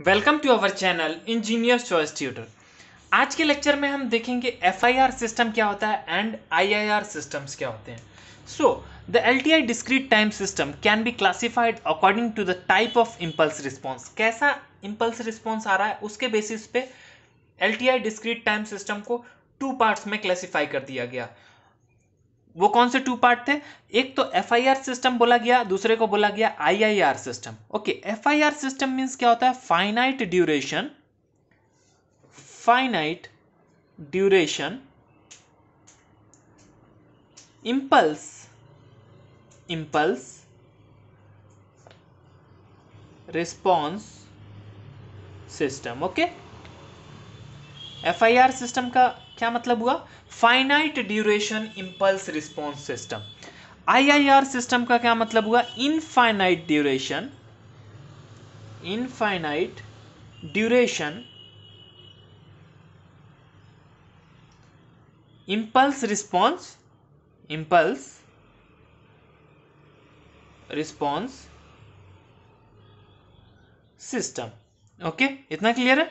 Welcome to our channel engineers choice tutor आज के lecture में हम देखेंगे एफआईआर सिस्टम क्या होता है एंड आईआईआर सिस्टम्स क्या होते हैं so the LTI discrete time system can be classified according to the type of impulse response कैसा इम्पल्स रिस्पॉन्स आ रहा है उसके बेसिस पे एलटीआई डिस्क्रीट टाइम सिस्टम को टू पार्ट्स में क्लासीफाई कर दिया गया वो कौन से टू पार्ट थे एक तो एफ सिस्टम बोला गया दूसरे को बोला गया I system okay F system means क्या होता है finite duration finite duration impulse impulse response system okay F I R system का क्या मतलब हुआ फाइनाइट ड्यूरेशन इंपल्स रिस्पॉन्स सिस्टम आईआईआर सिस्टम का क्या मतलब हुआ infinite duration infinite duration impulse response impulse response system okay इतना क्लियर है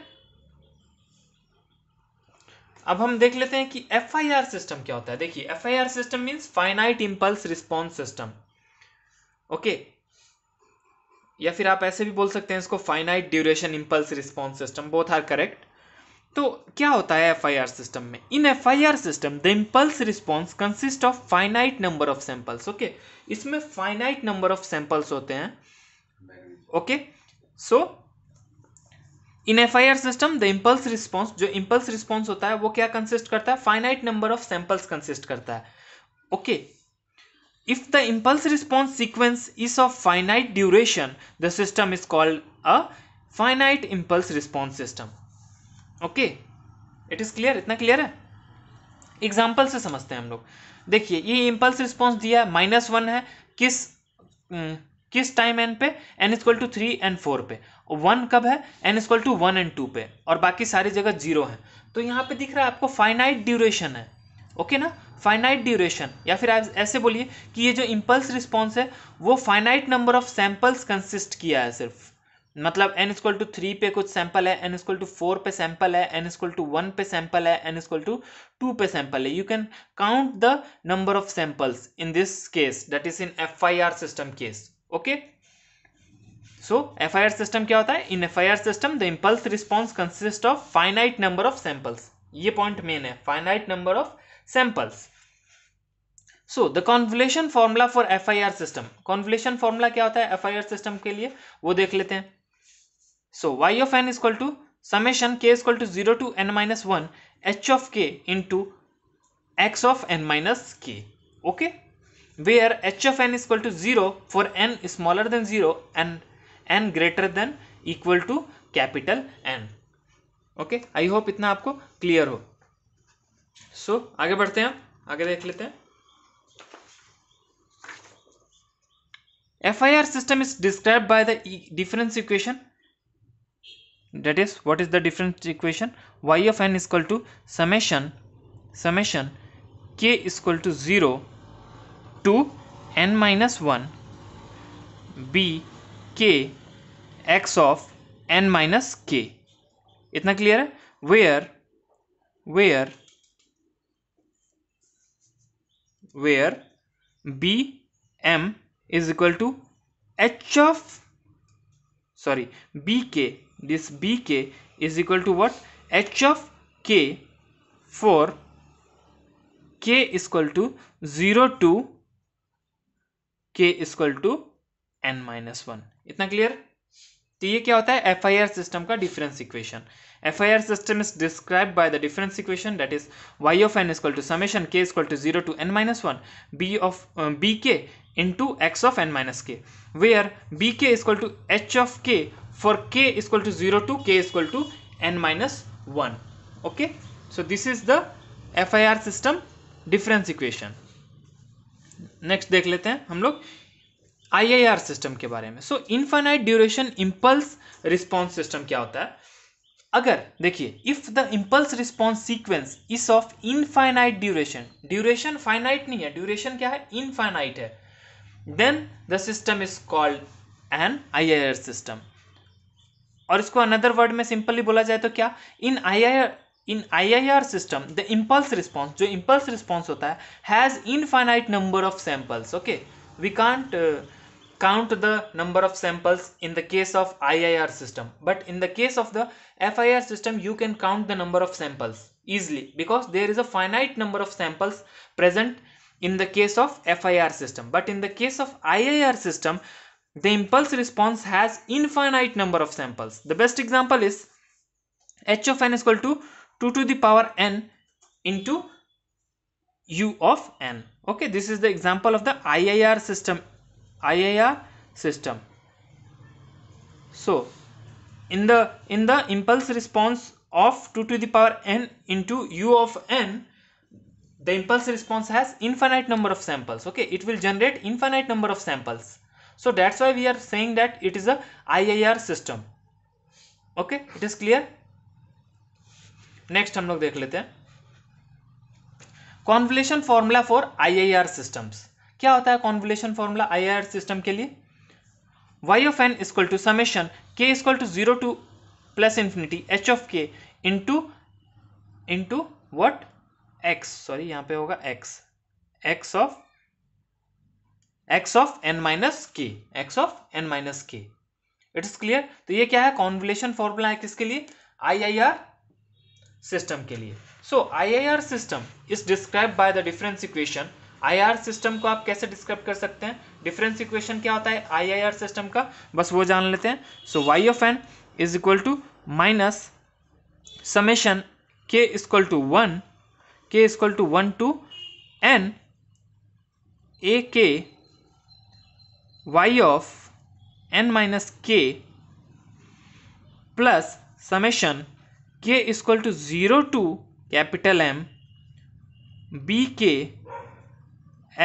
अब हम देख लेते हैं कि एफ सिस्टम क्या होता है देखिए F system means finite impulse response system okay या फिर आप ऐसे भी बोल सकते हैं इसको finite duration impulse response system both are correct तो क्या होता है एफ सिस्टम में in F system the impulse response consist of finite number of samples okay इसमें फाइनाइट नंबर ऑफ सैंपल्स होते हैं okay okay? So so, in F system the impulse response जो impulse response होता है वो क्या consist करता है finite number of samples consist करता है okay if the impulse response sequence is of finite duration the system is called a finite impulse response system okay it is clear इतना clear है एग्जाम्पल से समझते हैं हम लोग देखिए ये इम्पल्स रिस्पॉन्स दिया है माइनस वन है किस हम्म, किस टाइम एन पे N is equal to three and four पे वन कब है N is equal to one and two पे और बाकी सारी जगह जीरो है तो यहाँ पे दिख रहा है आपको फाइनाइट ड्यूरेशन है ओके ना फाइनाइट ड्यूरेशन या फिर आप ऐसे बोलिए कि ये जो इम्पल्स रिस्पॉन्स है वो finite number of samples consist किया है सिर्फ मतलब एन इजक्वल टू थ्री पे कुछ सैंपल है एन इजक्वल टू फोर पे सैंपल है एन इजक्वल टू वन पे सैंपल है एन इजक्वल टू टू पे सैंपल है you can count the number of samples in this case that is in F I R system case okay so F system क्या होता है in F system the impulse response consist of finite number of samples ये point main है finite number of samples so the convolution formula for F system convolution formula क्या होता है F system के लिए वो देख लेते हैं so Y of N is equal to summation के equal to zero to N minus one H of K into X of N minus K okay where H of N is to zero for N smaller than zero and N greater than equal to capital N okay I hope इतना आपको clear हो सो so, आगे बढ़ते हैं आगे देख लेते हैं F I R system is describe by the difference equation that is what is the difference equation Y of N is to summation summation K is to zero to N minus one B के x of N minus के इतना clear है where where where B M is equal to H of sorry bk this bk is equal to what h of k for k is equal to zero to K equal to N minus one इतना clear तो ये क्या होता है F I R system का difference equation F I R system is describe by the difference equation that is Y of N is equal to summation के equal to zero to N minus one B of B K into X of N minus K where are B K equal to H of K for K equal to zero to K equal to N minus one okay so this is the F I R system difference equation next देख लेते हैं हम लोग IIR system के बारे में so infinite duration impulse response system क्या होता है अगर देखिए if the impulse response sequence is of infinite duration duration finite नहीं है ड्यूरेशन क्या है इनफाइनाइट है then the system is called an I system और इसको अनदर वर्ड में सिंपली बोला जाए तो क्या इन आई In IIR system, the impulse response, जो impulse response, होता है has infinite number of samples okay we can't count the number of samples in the case of IIR system. But in the case of the FIR system, you can count the number of samples easily because there is a finite number of samples present in the case of FIR system. But in the case of IIR system, the impulse response has infinite number of samples. The best example is h of n is equal to 2 to the power n into u of n okay this is the example of the IIR system IIR system so in the in the impulse response of 2 to the power n into u of n the impulse response has infinite number of samples okay it will generate infinite number of samples so that's why we are saying that it is a IIR system okay it is clear next हम लोग देख लेते हैं convolution formula for IIR systems क्या होता है convolution formula IIR system के लिए Y of N is equal to summation के equal to zero to plus infinity H of K into into what X sorry यहां पे होगा X X of X of N minus K x of N minus K it's clear तो ये क्या है convolution formula है किसके लिए आई आई आर सिस्टम के लिए so I system is describe by the difference equation I system को आप कैसे डिस्क्राइब कर सकते हैं डिफरेंस इक्वेशन क्या होता है आई सिस्टम का बस वो जान लेते हैं so Y of N is equal to minus summation के equal to one k equal to one to n a k y of N minus k plus summation k is equal to zero to capital M b के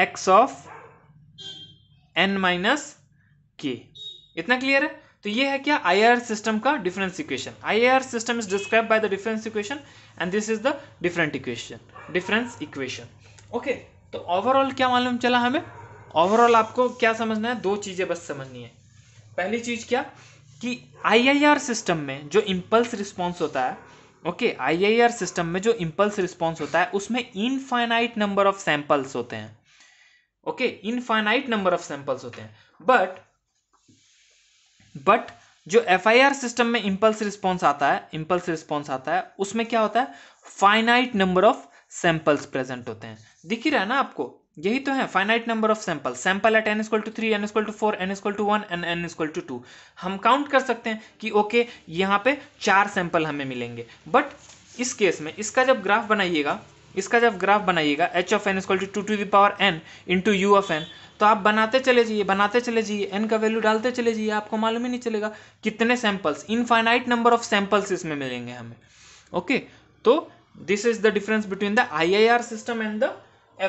x of N minus के इतना clear है तो ये है क्या I system का difference equation I system is describe by the difference equation and this is the different equation difference equation okay तो ओवरऑल क्या मालूम चला हमें ओवरऑल आपको क्या समझना है दो चीज़ें बस समझनी है पहली चीज़ क्या कि आईआईआर सिस्टम में जो इम्पल्स रिस्पॉन्स होता है ओके आईआईआर सिस्टम में जो इम्पल्स रिस्पॉन्स होता है उसमें इनफाइनाइट नंबर ऑफ सैंपल्स होते हैं okay infinite number of samples होते हैं बट बट जो एफ सिस्टम में इम्पल्स रिस्पॉन्स आता है इम्पल्स रिस्पॉन्स आता है उसमें क्या होता है finite number of samples present होते हैं दिख ही रहा है ना आपको यही तो है finite number of sample sample at n is equal to three n is equal to four n is equal to one n n equal to two हम काउंट कर सकते हैं कि ओके okay, यहाँ पे चार सैंपल हमें मिलेंगे बट इस केस में इसका जब ग्राफ बनाइएगा इसका जब ग्राफ बनाइएगा h of N is equal to two to the power n into u of n तो आप बनाते चले जाइए बनाते चले जाइए एन का वैल्यू डालते चले जाइए आपको मालूम ही नहीं चलेगा कितने samples infinite number of samples इसमें मिलेंगे हमें ओके okay, तो this is the difference between the I I R system and the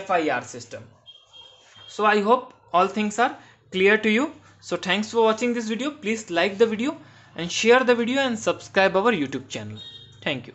FIR system. So I hope all things are clear to you. So thanks for watching this video. Please like the video and share the video and subscribe our YouTube channel. Thank you.